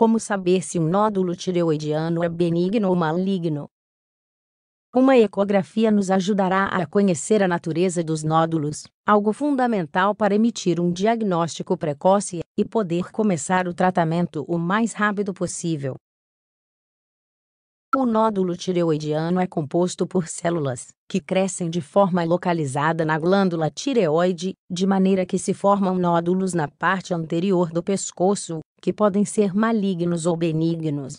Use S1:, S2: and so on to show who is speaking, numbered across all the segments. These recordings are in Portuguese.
S1: Como saber se um nódulo tireoidiano é benigno ou maligno? Uma ecografia nos ajudará a conhecer a natureza dos nódulos, algo fundamental para emitir um diagnóstico precoce e poder começar o tratamento o mais rápido possível. O nódulo tireoidiano é composto por células que crescem de forma localizada na glândula tireoide, de maneira que se formam nódulos na parte anterior do pescoço, que podem ser malignos ou benignos.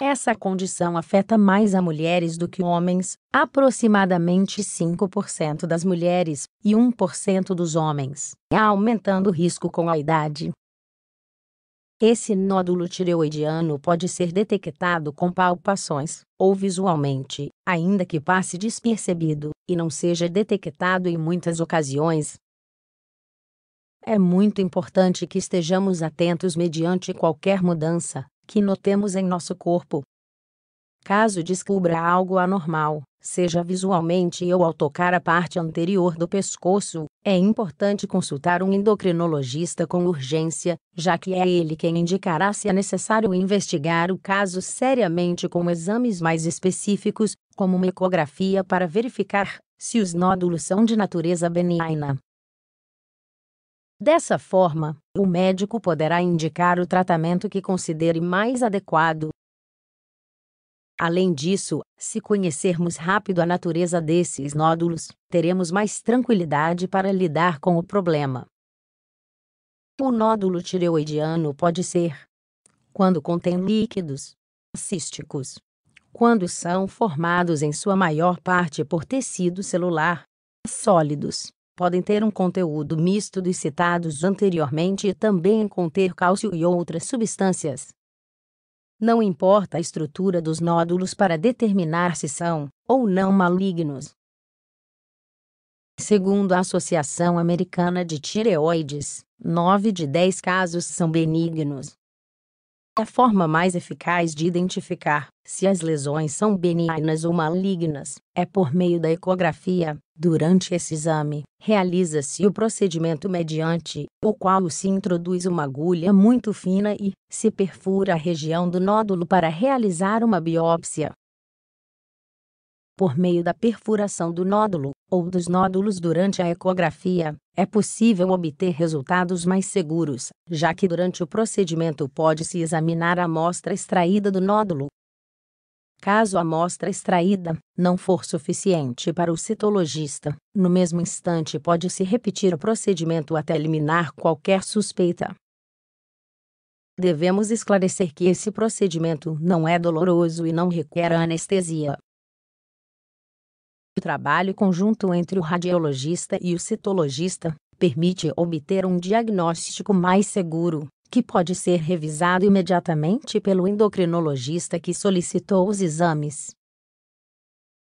S1: Essa condição afeta mais a mulheres do que homens, aproximadamente 5% das mulheres e 1% dos homens, aumentando o risco com a idade. Esse nódulo tireoidiano pode ser detectado com palpações, ou visualmente, ainda que passe despercebido, e não seja detectado em muitas ocasiões. É muito importante que estejamos atentos mediante qualquer mudança que notemos em nosso corpo. Caso descubra algo anormal, seja visualmente ou ao tocar a parte anterior do pescoço, é importante consultar um endocrinologista com urgência, já que é ele quem indicará se é necessário investigar o caso seriamente com exames mais específicos, como uma ecografia para verificar se os nódulos são de natureza benigna. Dessa forma, o médico poderá indicar o tratamento que considere mais adequado, Além disso, se conhecermos rápido a natureza desses nódulos, teremos mais tranquilidade para lidar com o problema. O nódulo tireoidiano pode ser quando contém líquidos císticos, quando são formados em sua maior parte por tecido celular, sólidos, podem ter um conteúdo misto dos citados anteriormente e também conter cálcio e outras substâncias. Não importa a estrutura dos nódulos para determinar se são ou não malignos. Segundo a Associação Americana de Tireoides, 9 de 10 casos são benignos a forma mais eficaz de identificar se as lesões são benignas ou malignas é por meio da ecografia. Durante esse exame, realiza-se o procedimento mediante o qual se introduz uma agulha muito fina e se perfura a região do nódulo para realizar uma biópsia por meio da perfuração do nódulo ou dos nódulos durante a ecografia, é possível obter resultados mais seguros, já que durante o procedimento pode-se examinar a amostra extraída do nódulo. Caso a amostra extraída não for suficiente para o citologista, no mesmo instante pode-se repetir o procedimento até eliminar qualquer suspeita. Devemos esclarecer que esse procedimento não é doloroso e não requer anestesia. O trabalho conjunto entre o radiologista e o citologista permite obter um diagnóstico mais seguro, que pode ser revisado imediatamente pelo endocrinologista que solicitou os exames.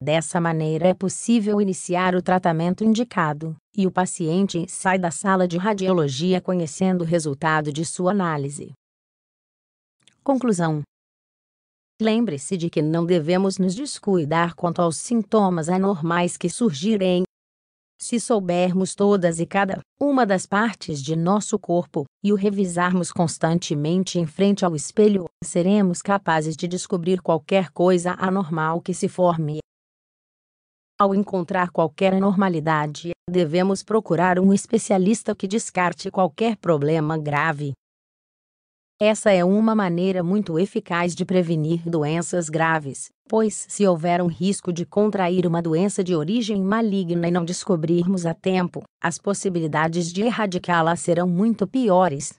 S1: Dessa maneira é possível iniciar o tratamento indicado, e o paciente sai da sala de radiologia conhecendo o resultado de sua análise. Conclusão: Lembre-se de que não devemos nos descuidar quanto aos sintomas anormais que surgirem. Se soubermos todas e cada uma das partes de nosso corpo e o revisarmos constantemente em frente ao espelho, seremos capazes de descobrir qualquer coisa anormal que se forme. Ao encontrar qualquer anormalidade, devemos procurar um especialista que descarte qualquer problema grave. Essa é uma maneira muito eficaz de prevenir doenças graves, pois se houver um risco de contrair uma doença de origem maligna e não descobrirmos a tempo, as possibilidades de erradicá-la serão muito piores.